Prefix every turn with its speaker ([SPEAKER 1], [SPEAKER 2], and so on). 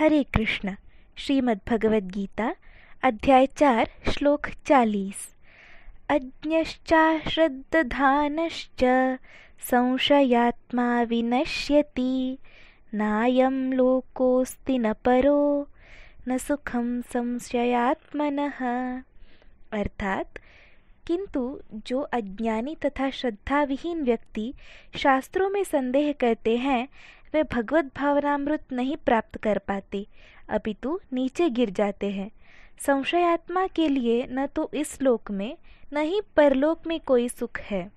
[SPEAKER 1] हरे कृष्ण श्रीमद्भगवद्गीता अध्याय चार श्लोक चालीस अज्ञाश्रद्धान संशयात्मा विनश्यति ना लोकोस्ति न परो न सुखम संशयात्मन अर्थात किंतु जो अज्ञानी तथा श्रद्धा विहीन व्यक्ति शास्त्रों में संदेह करते हैं वे भगवत भावनामृत नहीं प्राप्त कर पाते अपितु तो नीचे गिर जाते हैं संशयात्मा के लिए न तो इस लोक में न ही परलोक में कोई सुख है